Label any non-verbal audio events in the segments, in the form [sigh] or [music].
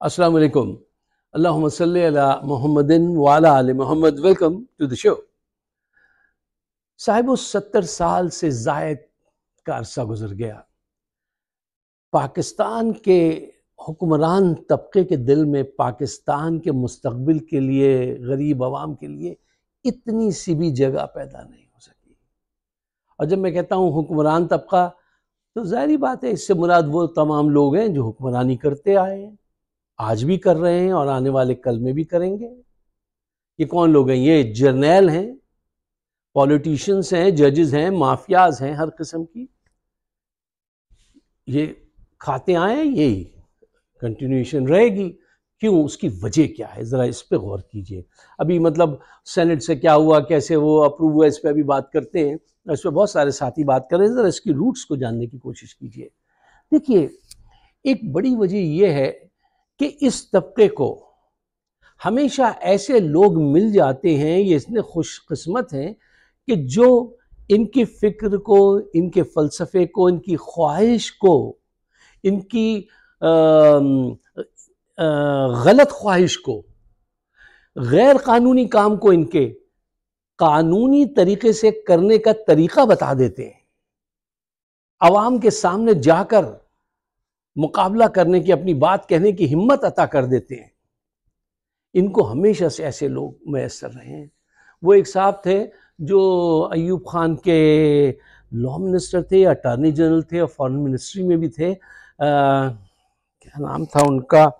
Assalamu alaikum. Allahumma salli ala Muhammadin wa ala ali Muhammad. Welcome to the show. Sahib सत्तर साल से जायद का अरसा गुजर गया पाकिस्तान के हुक्मरान तबके के दिल में पाकिस्तान के मुस्तबिल के लिए गरीब आवाम के लिए इतनी सी भी जगह पैदा नहीं हो सकी और जब मैं कहता हूँ हुक्मरान तबका तो जाहरी बात है इससे मुराद वो तमाम लोग हैं जो हुक्मरानी करते आए हैं आज भी कर रहे हैं और आने वाले कल में भी करेंगे ये कौन लोग हैं ये जर्नैल हैं पॉलिटिशियंस हैं जजेस हैं माफियाज हैं हर किस्म की ये खाते आए यही कंटिन्यूशन रहेगी क्यों उसकी वजह क्या है ज़रा इस पर गौर कीजिए अभी मतलब सेनेट से क्या हुआ कैसे वो अप्रूव हुआ इस पर अभी बात करते हैं इस पर बहुत सारे साथी बात कर रहे हैं ज़रा इसकी रूट्स को जानने की कोशिश कीजिए देखिए एक बड़ी वजह यह है कि इस तबके को हमेशा ऐसे लोग मिल जाते हैं ये इतने खुशकस्मत हैं कि जो इनकी फ़िक्र को इनके फ़लसफ़े को इनकी ख्वाहिश को इनकी आ, आ, गलत ख्वाहिश को गैर कानूनी काम को इनके कानूनी तरीके से करने का तरीका बता देते हैं आवाम के सामने जाकर मुकाबला करने की अपनी बात कहने की हिम्मत अता कर देते हैं इनको हमेशा से ऐसे लोग मैसर रहे हैं वो एक साहब थे जो अयूब खान के लॉ मिनिस्टर थे अटॉर्नी जनरल थे और फॉरेन मिनिस्ट्री में भी थे आ, क्या नाम था उनका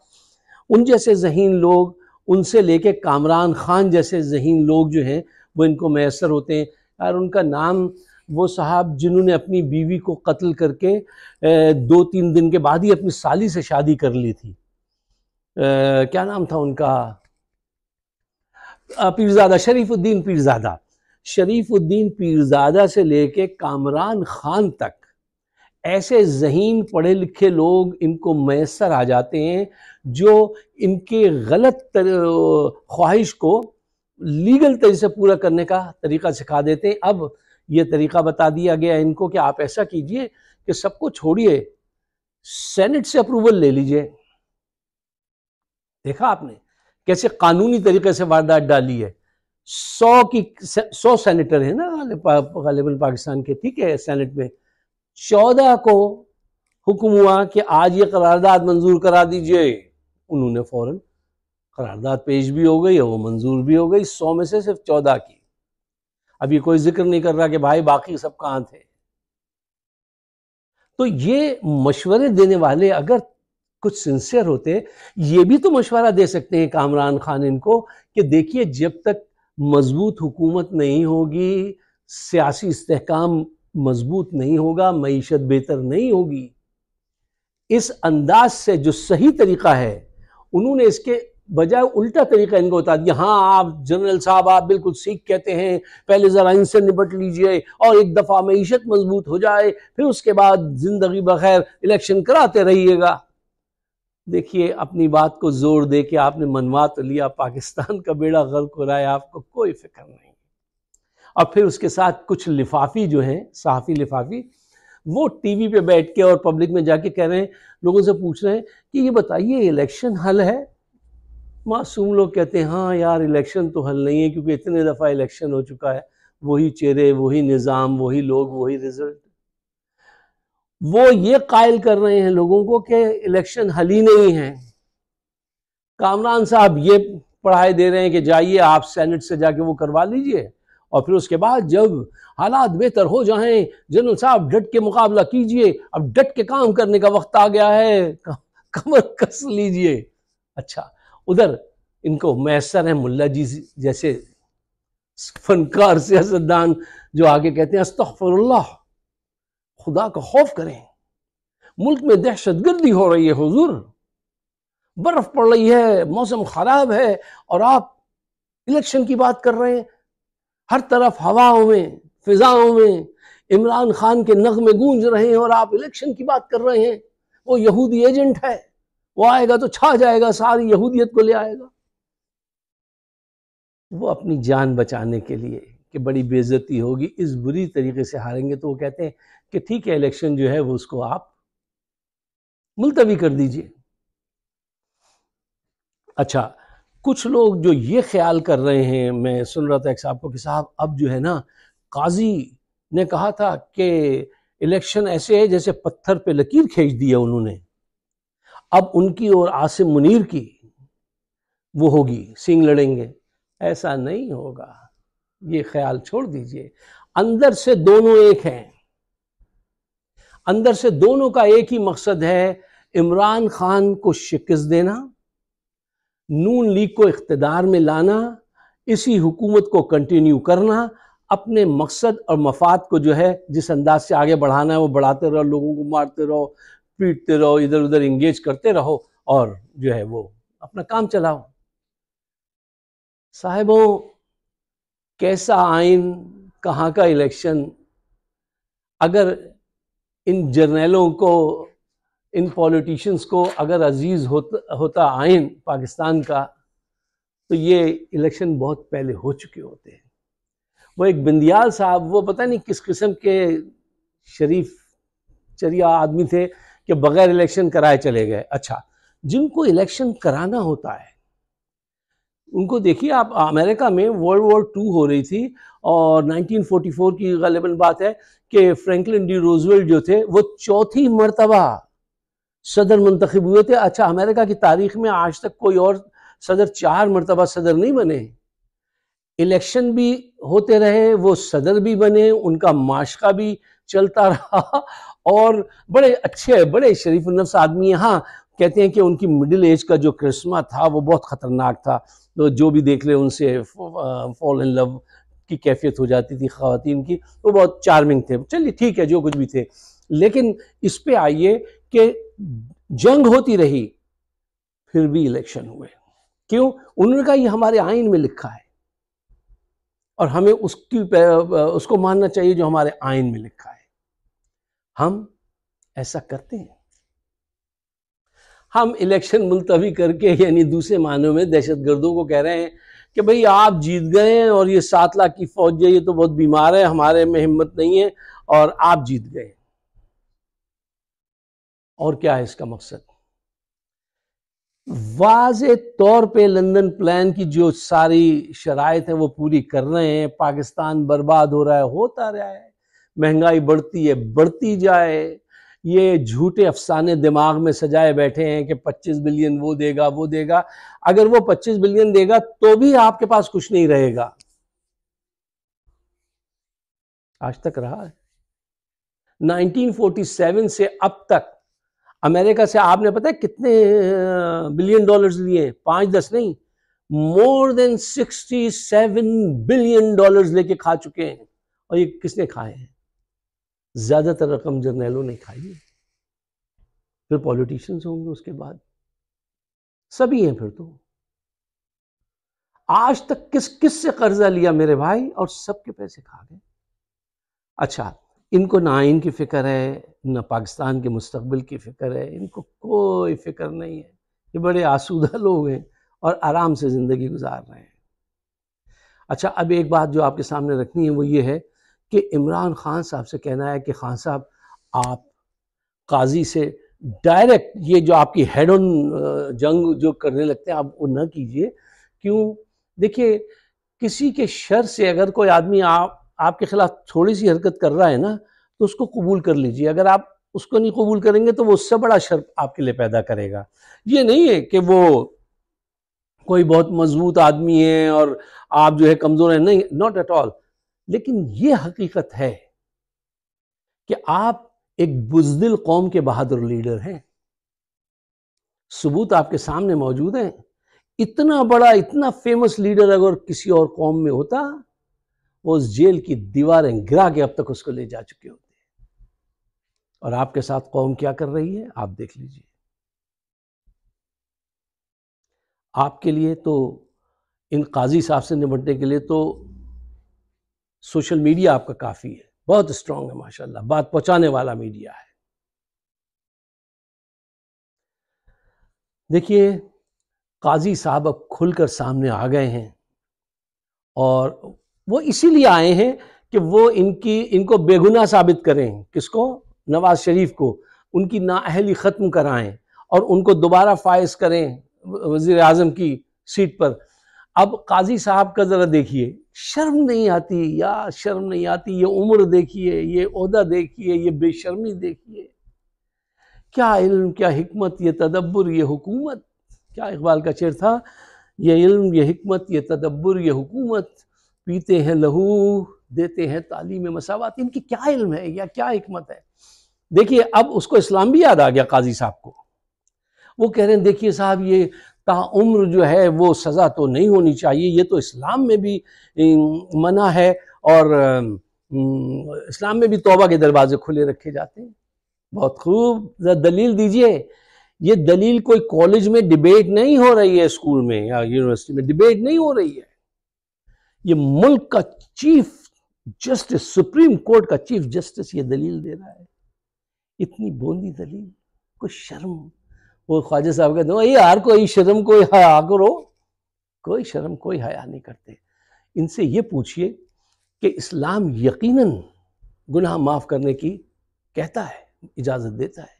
उन जैसे जहीन लोग उनसे लेके कामरान खान जैसे जहीन लोग जो हैं वो इनको मैसर होते हैं यार उनका नाम वो साहब जिन्होंने अपनी बीवी को कत्ल करके दो तीन दिन के बाद ही अपनी साली से शादी कर ली थी क्या नाम था उनका पीरजादा शरीफुद्दीन पीरजादा शरीफुद्दीन पीरजादा से लेके कामरान खान तक ऐसे जहीन पढ़े लिखे लोग इनको मैसर आ जाते हैं जो इनके गलत ख्वाहिश को लीगल तरीके से पूरा करने का तरीका सिखा देते हैं अब ये तरीका बता दिया गया इनको कि आप ऐसा कीजिए कि सबको छोड़िए सेनेट से अप्रूवल ले लीजिए देखा आपने कैसे कानूनी तरीके से वारदात डाली है सौ की सौ सेनेटर है ना गालिबन पाकिस्तान के ठीक है सेनेट में चौदह को हुक्म हुआ कि आज ये करारदाद मंजूर करा दीजिए उन्होंने फौरन करारदाद पेश भी हो गई और वो मंजूर भी हो गई सौ में से सिर्फ चौदह की अभी कोई जिक्र नहीं कर रहा कि भाई बाकी सब कहां थे तो ये मशवरे देने वाले अगर कुछ सिंसियर होते ये भी तो मशवरा दे सकते हैं कामरान खान इनको कि देखिए जब तक मजबूत हुकूमत नहीं होगी सियासी इस्तेकाम मजबूत नहीं होगा मीशत बेहतर नहीं होगी इस अंदाज से जो सही तरीका है उन्होंने इसके बजाय उल्टा तरीका इनको बता दिया हाँ आप जनरल साहब आप बिल्कुल सीख कहते हैं पहले ज़रा इनसे निपट लीजिए और एक दफ़ा मीशत मजबूत हो जाए फिर उसके बाद ज़िंदगी बखैर इलेक्शन कराते रहिएगा देखिए अपनी बात को जोर दे के आपने मनवा तो लिया पाकिस्तान का बेड़ा गर्क हो रहा है आपको कोई फिक्र नहीं और फिर उसके साथ कुछ लिफाफी जो हैं सहाफ़ी लिफाफी वो टीवी पे बैठ के और पब्लिक में जाके कह रहे हैं लोगों से पूछ रहे हैं कि ये बताइए इलेक्शन हल है मासूम लोग कहते हैं हाँ यार इलेक्शन तो हल नहीं है क्योंकि इतने दफ़ा इलेक्शन हो चुका है वही चेहरे वही निज़ाम वही लोग वही रिजल्ट वो ये कायल कर रहे हैं लोगों को कि इलेक्शन हल ही नहीं है कामरान साहब ये पढ़ाई दे रहे हैं कि जाइए आप सेनेट से जाके वो करवा लीजिए और फिर उसके बाद जब हालात बेहतर हो जाएं जनरल साहब डट के मुकाबला कीजिए अब डट के काम करने का वक्त आ गया है कमर कस लीजिए अच्छा उधर इनको मैसर है मुल्ला जी जैसे फनकार सियासतदान जो आगे कहते हैं अस्तफरल्ला खुदा का खौफ करें मुल्क में दहशत गर्दी हो रही है हुजूर बर्फ पड़ रही है मौसम खराब है और आप इलेक्शन की बात कर रहे हैं हर तरफ हवाओं में फिजाओं में इमरान खान के नगमे गूंज रहे हैं और आप इलेक्शन की बात कर रहे हैं वो यहूदी एजेंट है वो आएगा तो छा जाएगा सारी यहूदियत को ले आएगा वो अपनी जान बचाने के लिए कि बड़ी बेजती होगी इस बुरी तरीके से हारेंगे तो वो कहते हैं कि ठीक है इलेक्शन जो है वो उसको आप मुलतवी कर दीजिए अच्छा कुछ लोग जो ये ख्याल कर रहे हैं मैं सुन रहा था एक साहब को कि साहब अब जो है ना काजी ने कहा था कि इलेक्शन ऐसे है जैसे पत्थर पे लकीर खींच दिया उन्होंने अब उनकी और आसिम मुनीर की वो होगी सिंह लड़ेंगे ऐसा नहीं होगा ये ख्याल छोड़ दीजिए अंदर से दोनों एक हैं अंदर से दोनों का एक ही मकसद है इमरान खान को शिकस्त देना नून लीग को इकतदार में लाना इसी हुकूमत को कंटिन्यू करना अपने मकसद और मफाद को जो है जिस अंदाज से आगे बढ़ाना है वो बढ़ाते रहो लोगों को मारते रहो पीटते रहो इधर उधर इंगेज करते रहो और जो है वो अपना काम चलाओ साहेबों कैसा आइन कहाँ का इलेक्शन अगर इन जर्नलों को इन पॉलिटिशियंस को अगर अजीज़ होता होता आइन पाकिस्तान का तो ये इलेक्शन बहुत पहले हो चुके होते हैं वो एक बिंदियाल साहब वो पता नहीं किस किस्म के शरीफ चरिया आदमी थे कि बगैर इलेक्शन कराए चले गए अच्छा जिनको इलेक्शन कराना होता है उनको देखिए आप अमेरिका में वर्ल्ड वॉर टू हो रही थी और 1944 की गलेबन बात है कि फ्रैंकलिन डी रोजवेल्ट जो थे वो चौथी मरतबा सदर मंतखब हुए थे अच्छा अमेरिका की तारीख में आज तक कोई और सदर चार मरतबा सदर नहीं बने इलेक्शन भी होते रहे वो सदर भी बने उनका माशका भी चलता रहा [laughs] और बड़े अच्छे बड़े शरीफ नफ्स आदमी हाँ कहते हैं कि उनकी मिडिल एज का जो करिश्मा था वो बहुत ख़तरनाक था तो जो भी देख ले उनसे फॉल इन लव की कैफियत हो जाती थी ख़वान की वो बहुत चार्मिंग थे चलिए ठीक है जो कुछ भी थे लेकिन इस पर आइए कि जंग होती रही फिर भी इलेक्शन हुए क्यों उन्होंने कहा ये हमारे आइन में लिखा है और हमें उसकी उसको मानना चाहिए जो हमारे आयन में लिखा है हम ऐसा करते हैं हम इलेक्शन मुलतवी करके यानी दूसरे मानों में दहशत गर्दों को कह रहे हैं कि भाई आप जीत गए हैं और ये सात लाख की फौज है ये तो बहुत बीमार है हमारे में हिम्मत नहीं है और आप जीत गए और क्या है इसका मकसद वाज तौर पे लंदन प्लान की जो सारी शराय है वो पूरी कर रहे हैं पाकिस्तान बर्बाद हो रहा है होता रहा है महंगाई बढ़ती है बढ़ती जाए ये झूठे अफसाने दिमाग में सजाए बैठे हैं कि 25 बिलियन वो देगा वो देगा अगर वो 25 बिलियन देगा तो भी आपके पास कुछ नहीं रहेगा आज तक रहा है नाइनटीन से अब तक अमेरिका से आपने पता है कितने बिलियन डॉलर्स लिए पांच दस नहीं more than sixty seven billion dollars लेके खा चुके हैं और ये किसने खाए हैं ज्यादातर रकम जर्नैलों ने खाई है फिर पॉलिटिशियंस होंगे उसके बाद सभी हैं फिर तो आज तक किस किस से कर्जा लिया मेरे भाई और सबके पैसे खा गए अच्छा इनको ना आइन की फ़िक्र है ना पाकिस्तान के मुस्तबिल की फ़िक्र है इनको कोई फ़िक्र नहीं है ये बड़े आसूदा [laughs] लोग हैं और आराम से ज़िंदगी गुजार रहे हैं अच्छा अब एक बात जो आपके सामने रखनी है वो ये है कि इमरान खान साहब से कहना है कि खान साहब आप काजी से डायरेक्ट ये जो आपकी हेड ऑन जंग जो करने लगते हैं आप वो ना कीजिए क्यों देखिए किसी के शर से अगर कोई आदमी आप आपके खिलाफ थोड़ी सी हरकत कर रहा है ना तो उसको कबूल कर लीजिए अगर आप उसको नहीं कबूल करेंगे तो वो उससे बड़ा शर्प आपके लिए पैदा करेगा ये नहीं है कि वो कोई बहुत मजबूत आदमी है और आप जो है कमज़ोर हैं नहीं नॉट एट ऑल लेकिन ये हकीकत है कि आप एक बुजदिल कौम के बहादुर लीडर हैं सबूत आपके सामने मौजूद हैं इतना बड़ा इतना फेमस लीडर अगर किसी और कौम में होता उस जेल की दीवारें गिरा के अब तक उसको ले जा चुके होते हैं और आपके साथ कौम क्या कर रही है आप देख लीजिए आपके लिए तो इन काजी साहब से निपटने के लिए तो सोशल मीडिया आपका काफ़ी है बहुत स्ट्रांग है माशाल्लाह बात पहुंचाने वाला मीडिया है देखिए काजी साहब अब खुलकर सामने आ गए हैं और वो इसीलिए आए हैं कि वो इनकी इनको बेगुनाह साबित करें किसको नवाज शरीफ को उनकी नाअहली ख़त्म कराएं और उनको दोबारा फायस करें वज़ी अजम की सीट पर अब काजी साहब का ज़रा देखिए शर्म नहीं आती या शर्म नहीं आती ये उम्र देखिए ये उहदा देखिए ये बेशर्मी देखिए क्या इल्म क्या हमत ये तदब्बर ये हुकूमत क्या इकबाल का शेर था ये इल्म ये हमत ये तदब्बर ये हुकूमत पीते हैं लहू देते हैं तालीम मसावत इनकी क्या इल्म है या क्या हमत है देखिए अब उसको इस्लाम भी याद आ गया काजी साहब को वो कह रहे हैं देखिए साहब ये ताउम्र जो है वो सज़ा तो नहीं होनी चाहिए ये तो इस्लाम में भी मना है और इस्लाम में भी तोबा के दरवाजे खुले रखे जाते हैं बहुत खूब दलील दीजिए ये दलील कोई कॉलेज में डिबेट नहीं हो रही है स्कूल में या यूनिवर्सिटी में डिबेट नहीं हो रही है ये मुल्क का चीफ जस्टिस सुप्रीम कोर्ट का चीफ जस्टिस ये दलील दे रहा है इतनी बोंदी दलील कोई शर्म वो ख्वाजा साहब कहते हो यार कोई शर्म कोई हया करो कोई शर्म कोई हया नहीं करते इनसे ये पूछिए कि इस्लाम यकीनन गुनाह माफ़ करने की कहता है इजाज़त देता है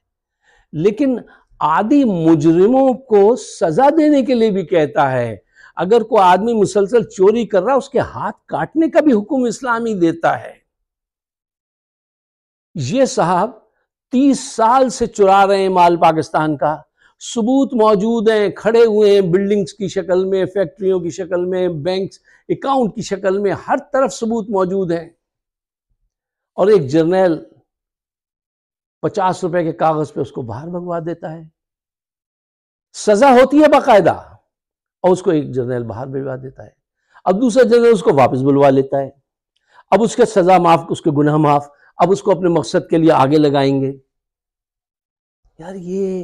लेकिन आदि मुजरिमों को सज़ा देने के लिए भी कहता है अगर कोई आदमी मुसलसल चोरी कर रहा है उसके हाथ काटने का भी हुक्म इस्लाम ही देता है ये साहब तीस साल से चुरा रहे हैं माल पाकिस्तान का सबूत मौजूद हैं खड़े हुए हैं बिल्डिंग्स की शक्ल में फैक्ट्रियों की शक्ल में बैंक्स अकाउंट की शक्ल में हर तरफ सबूत मौजूद हैं और एक जर्नल पचास रुपए के कागज पे उसको बाहर भगवा देता है सजा होती है बाकायदा और उसको एक जर्नल बाहर भिजवा देता है अब दूसरा जर्नल उसको वापस बुलवा लेता है अब उसके सजा माफ उसके गुनाह माफ अब उसको अपने मकसद के लिए आगे लगाएंगे यार ये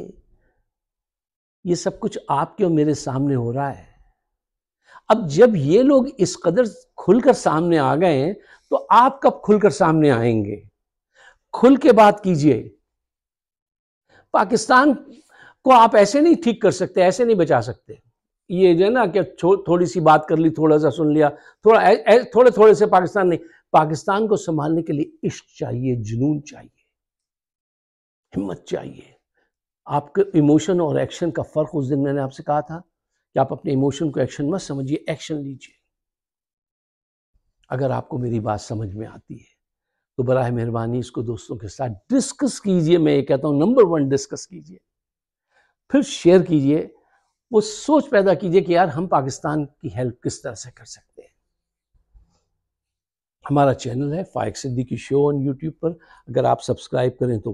ये सब कुछ आपके और मेरे सामने हो रहा है अब जब ये लोग इस कदर खुलकर सामने आ गए हैं तो आप कब खुलकर सामने आएंगे खुल के बात कीजिए पाकिस्तान को आप ऐसे नहीं ठीक कर सकते ऐसे नहीं बचा सकते ये जो है ना कि थोड़ी सी बात कर ली थोड़ा सा सुन लिया थोड़ा ए, ए, थोड़े थोड़े से पाकिस्तान नहीं पाकिस्तान को संभालने के लिए इश्क चाहिए जुनून चाहिए हिम्मत चाहिए आपके इमोशन और एक्शन का फ़र्क उस दिन मैंने आपसे कहा था कि आप अपने इमोशन को एक्शन मत समझिए एक्शन लीजिए अगर आपको मेरी बात समझ में आती है तो बरा मेहरबानी इसको दोस्तों के साथ डिस्कस कीजिए मैं ये कहता हूँ नंबर वन डिस्कस कीजिए फिर शेयर कीजिए वो सोच पैदा कीजिए कि यार हम पाकिस्तान की हेल्प किस तरह से कर सकते हैं हमारा चैनल है Faiq Siddiqui show on YouTube पर अगर आप सब्सक्राइब करें तो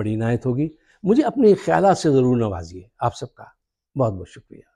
बड़ी नायत होगी मुझे अपने ख्याल से ज़रूर नवाजिए आप सबका बहुत बहुत शुक्रिया